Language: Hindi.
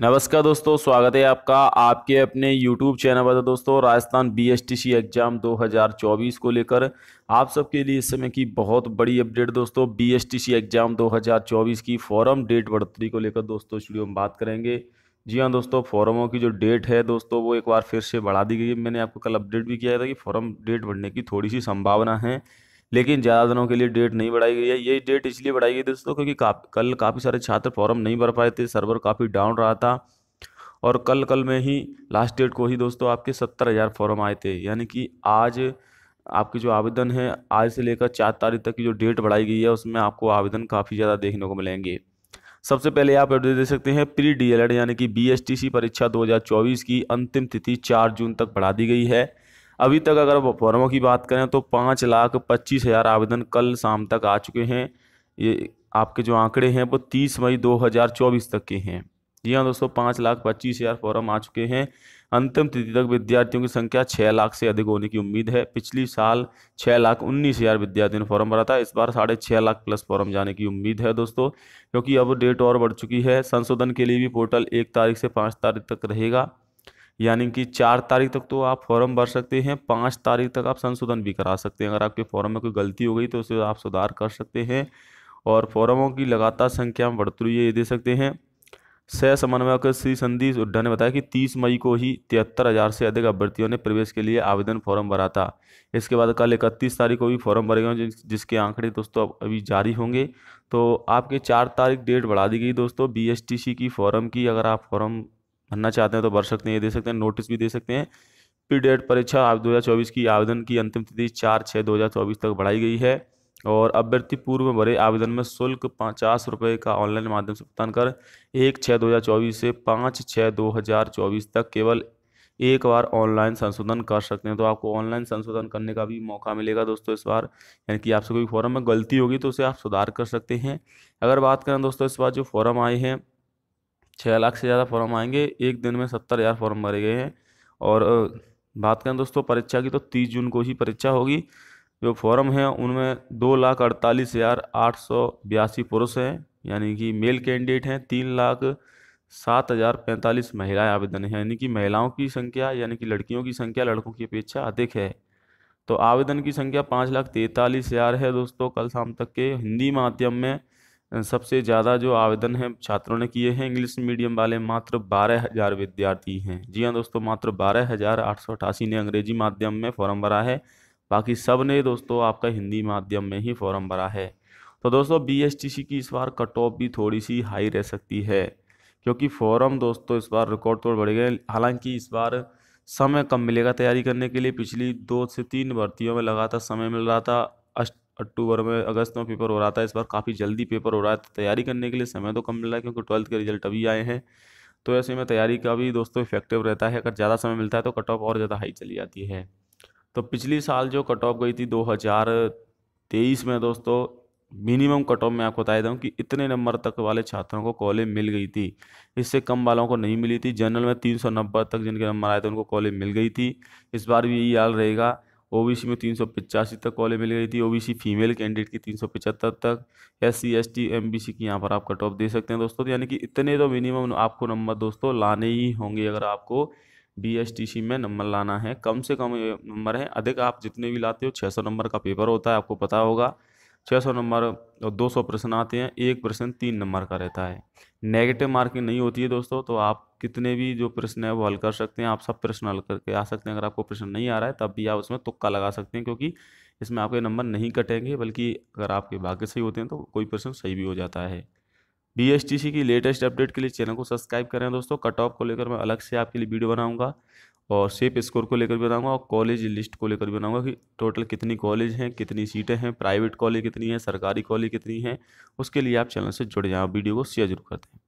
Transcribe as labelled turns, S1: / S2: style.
S1: नमस्कार दोस्तों स्वागत है आपका आपके अपने YouTube चैनल पर तो दोस्तों राजस्थान बीएसटीसी एग्ज़ाम 2024 को लेकर आप सबके लिए इस समय की बहुत बड़ी अपडेट दोस्तों बीएसटीसी एग्ज़ाम 2024 की फॉरम डेट बढ़ोतरी को लेकर दोस्तों स्टूडियो में बात करेंगे जी हाँ दोस्तों फॉरमों की जो डेट है दोस्तों वो एक बार फिर से बढ़ा दी गई मैंने आपको कल अपडेट भी किया था कि फॉरम डेट बढ़ने की थोड़ी सी संभावना है लेकिन ज़्यादा दिनों के लिए डेट नहीं बढ़ाई गई है ये डेट इसलिए बढ़ाई गई दोस्तों क्योंकि का, कल काफ़ी सारे छात्र फॉर्म नहीं भर पाए थे सर्वर काफ़ी डाउन रहा था और कल कल में ही लास्ट डेट को ही दोस्तों आपके सत्तर हज़ार फॉर्म आए थे यानी कि आज आपके जो आवेदन है आज से लेकर चार तारीख तक की जो डेट बढ़ाई गई है उसमें आपको आवेदन काफ़ी ज़्यादा देखने को मिलेंगे सबसे पहले आप अपडेट दे सकते हैं प्री डी यानी कि बी परीक्षा 2024 की अंतिम तिथि 4 जून तक बढ़ा दी गई है अभी तक अगर फॉर्मों की बात करें तो पाँच लाख पच्चीस हज़ार आवेदन कल शाम तक आ चुके हैं ये आपके जो आंकड़े हैं वो तीस मई दो हज़ार चौबीस तक के हैं जी हाँ दोस्तों पाँच लाख पच्चीस हज़ार फॉर्म आ चुके हैं अंतिम तिथि तक विद्यार्थियों की संख्या छः लाख से अधिक होने की उम्मीद है पिछली साल छः लाख उन्नीस हज़ार विद्यार्थियों ने फॉर्म भरा था इस बार साढ़े छः लाख प्लस फॉर्म जाने की उम्मीद है दोस्तों क्योंकि अब डेट और बढ़ चुकी है संशोधन के लिए भी पोर्टल एक तारीख से पाँच तारीख तक रहेगा यानी कि चार तारीख तक तो आप फॉर्म भर सकते हैं पाँच तारीख तक आप संशोधन भी करा सकते हैं अगर आपके फॉर्म में कोई गलती हो गई तो उसे आप सुधार कर सकते हैं और फॉर्मों की लगातार संख्या में बढ़ोतरी ये दे सकते हैं सह समन्वयक श्री संदीप उड्डा ने बताया कि 30 मई को ही तिहत्तर हज़ार से अधिक अभ्यर्थियों ने प्रवेश के लिए आवेदन फॉर्म भरा था इसके बाद कल इकतीस तारीख को भी फॉर्म भरे गए जिसके आंकड़े दोस्तों अभी जारी होंगे तो आपके चार तारीख डेट बढ़ा दी गई दोस्तों बी की फॉर्म की अगर आप फॉर्म भरना चाहते हैं तो भर सकते हैं दे सकते हैं नोटिस भी दे सकते हैं पी डेट परीक्षा दो हज़ार चौबीस की आवेदन की अंतिम तिथि चार छः दो हज़ार चौबीस तक बढ़ाई गई है और अभ्यर्थी पूर्व में भरे आवेदन में शुल्क पचास रुपये का ऑनलाइन माध्यम से भुगतान कर एक छः दो हज़ार चौबीस से पाँच छः दो हज़ार चौबीस तक केवल एक बार ऑनलाइन संशोधन कर सकते हैं तो आपको ऑनलाइन संशोधन करने का भी मौका मिलेगा दोस्तों इस बार यानी कि आपसे कोई फॉर्म में गलती होगी तो उसे आप सुधार कर सकते हैं अगर बात करें दोस्तों इस बार जो फॉर्म आए हैं छः लाख से ज़्यादा फॉर्म आएंगे एक दिन में सत्तर हज़ार फॉर्म भरे गए हैं और बात करें दोस्तों परीक्षा की तो तीस जून को ही परीक्षा होगी जो फॉर्म है उनमें दो लाख अड़तालीस हज़ार आठ सौ बयासी पुरुष हैं यानी कि मेल कैंडिडेट हैं तीन लाख सात हज़ार पैंतालीस महिलाएँ आवेदन हैं यानी कि महिलाओं की संख्या यानी कि लड़कियों की संख्या लड़कों की अपेक्षा अधिक है तो आवेदन की संख्या पाँच लाख तैंतालीस हज़ार है दोस्तों कल शाम तक के हिंदी माध्यम में सबसे ज़्यादा जो आवेदन है छात्रों ने किए हैं इंग्लिश मीडियम वाले मात्र बारह हज़ार विद्यार्थी हैं जी हाँ दोस्तों मात्र बारह हज़ार आठ सौ अठासी ने अंग्रेजी माध्यम में फॉर्म भरा है बाकी सब ने दोस्तों आपका हिंदी माध्यम में ही फॉर्म भरा है तो दोस्तों बी की इस बार कट ऑफ भी थोड़ी सी हाई रह सकती है क्योंकि फॉरम दोस्तों इस बार रिकॉर्ड तोड़ बढ़ गए हालांकि इस बार समय कम मिलेगा तैयारी करने के लिए पिछली दो से तीन भर्तियों में लगातार समय मिल रहा था अक्टूबर में अगस्त में पेपर हो रहा था इस बार काफ़ी जल्दी पेपर हो रहा है तो तैयारी करने के लिए समय तो कम मिल रहा है क्योंकि ट्वेल्थ के रिजल्ट अभी आए हैं तो ऐसे में तैयारी का भी दोस्तों इफेक्टिव रहता है अगर ज़्यादा समय मिलता है तो कट ऑफ और ज़्यादा हाई चली जाती है तो पिछली साल जो कट ऑफ गई थी दो में दोस्तों मिनिमम कट ऑफ में आपको बता दूँ कि इतने नंबर तक वाले छात्रों को कॉलेज मिल गई थी इससे कम वालों को नहीं मिली थी जनरल में तीन सौ नब्बे तक जिनके नंबर आए थे उनको कॉलेज मिल गई थी इस बार भी यही हाल रहेगा ओबीसी में तीन सौ पिचासी तक कॉलेज मिल गई थी ओबीसी फीमेल कैंडिडेट की तीन सौ पिचहत्तर तक S C S T M B C की यहाँ पर आप कट ऑफ दे सकते हैं दोस्तों तो यानी कि इतने तो मिनिमम आपको नंबर दोस्तों लाने ही होंगे अगर आपको बी एस टी सी में नंबर लाना है कम से कम नंबर है अधिक आप जितने भी लाते हो छः सौ नंबर का पेपर होता है आपको पता होगा 600 नंबर और 200 प्रश्न आते हैं एक प्रश्न तीन नंबर का रहता है नेगेटिव मार्किंग नहीं होती है दोस्तों तो आप कितने भी जो प्रश्न है वो हल कर सकते हैं आप सब प्रश्न हल करके आ सकते हैं अगर आपको प्रश्न नहीं आ रहा है तब भी आप उसमें तुक्का लगा सकते हैं क्योंकि इसमें आपके नंबर नहीं कटेंगे बल्कि अगर आपके भाग्य सही होते हैं तो कोई प्रश्न सही भी हो जाता है बी की लेटेस्ट अपडेट के लिए चैनल को सब्सक्राइब करें दोस्तों कट ऑफ को लेकर मैं अलग से आपके लिए वीडियो बनाऊँगा और सेप स्कोर को लेकर भी बनाऊंगा और कॉलेज लिस्ट को लेकर भी बनाऊंगा कि टोटल कितनी कॉलेज हैं कितनी सीटें हैं प्राइवेट कॉलेज कितनी है सरकारी कॉलेज कितनी है उसके लिए आप चैनल से जुड़ जाएँ वीडियो को शेयर जरूर करते हैं